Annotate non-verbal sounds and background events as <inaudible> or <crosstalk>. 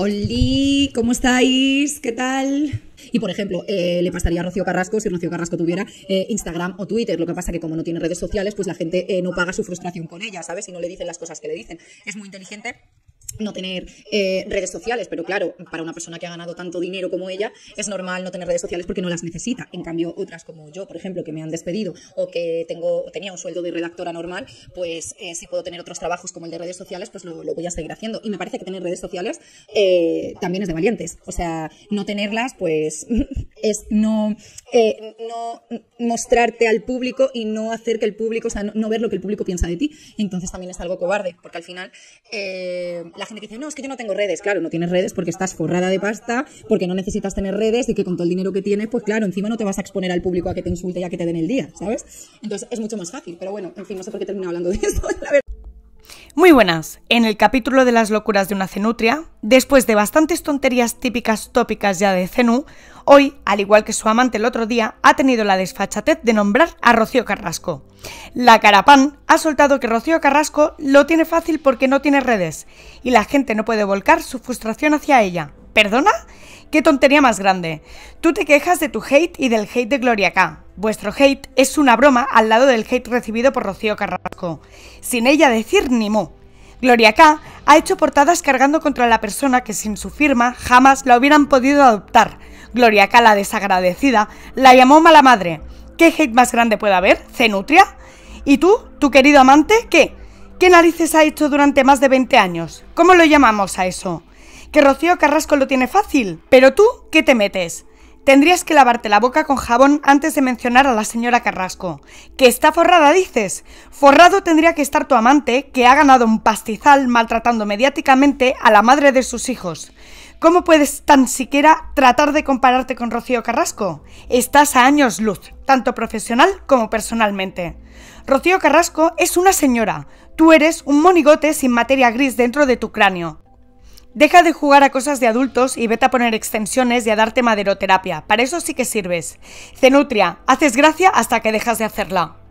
¡Holi! ¿cómo estáis? ¿Qué tal? Y por ejemplo, eh, le pasaría a Rocío Carrasco si Rocío Carrasco tuviera eh, Instagram o Twitter. Lo que pasa que como no tiene redes sociales, pues la gente eh, no paga su frustración con ella, ¿sabes? Y no le dicen las cosas que le dicen. Es muy inteligente no tener eh, redes sociales, pero claro, para una persona que ha ganado tanto dinero como ella, es normal no tener redes sociales porque no las necesita. En cambio, otras como yo, por ejemplo, que me han despedido o que tengo, tenía un sueldo de redactora normal, pues eh, si puedo tener otros trabajos como el de redes sociales, pues lo, lo voy a seguir haciendo. Y me parece que tener redes sociales eh, también es de valientes. O sea, no tenerlas, pues <laughs> es no, eh, no mostrarte al público y no hacer que el público, o sea, no, ver lo que el público piensa de ti. Entonces también es algo cobarde, porque al final eh, la gente dice, no, es que yo no tengo redes. Claro, no tienes redes porque estás forrada de pasta, porque no necesitas tener redes y que con todo el dinero que tienes, pues claro, encima no te vas a exponer al público a que te insulte y a que te den el día, ¿sabes? Entonces es mucho más fácil, pero bueno, en fin, no sé por qué termino hablando de <laughs> esto, la verdad. Muy buenas. En el capítulo de las locuras de una cenutria, después de bastantes tonterías típicas tópicas ya de cenú, hoy, al igual que su amante el otro día, ha tenido la desfachatez de nombrar a Rocío Carrasco. La Carapán ha soltado que Rocío Carrasco lo tiene fácil porque no tiene redes y la gente no puede volcar su frustración hacia ella. ¿Perdona? ¡Qué tontería más grande! Tú te quejas de tu hate y del hate de Gloria K. Vuestro hate es una broma al lado del hate recibido por Rocío Carrasco, sin ella decir ni mu. Gloria K ha hecho portadas cargando contra la persona que sin su firma jamás la hubieran podido adoptar. Gloria K, la desagradecida, la llamó mala madre. ¿Qué hate más grande puede haber? ¿Cenutria? ¿Y tú, tu querido amante, qué? ¿Qué narices ha hecho durante más de 20 años? ¿Cómo lo llamamos a eso? que Rocío Carrasco lo tiene fácil. Pero tú, ¿qué te metes? Tendrías que lavarte la boca con jabón antes de mencionar a la señora Carrasco. Que está forrada, dices. Forrado tendría que estar tu amante, que ha ganado un pastizal maltratando mediáticamente a la madre de sus hijos. ¿Cómo puedes tan siquiera tratar de compararte con Rocío Carrasco? Estás a años luz, tanto profesional como personalmente. Rocío Carrasco es una señora. Tú eres un monigote sin materia gris dentro de tu cráneo. Deja de jugar a cosas de adultos y vete a poner extensiones y a darte maderoterapia. Para eso sí que sirves. Cenutria, haces gracia hasta que dejas de hacerla.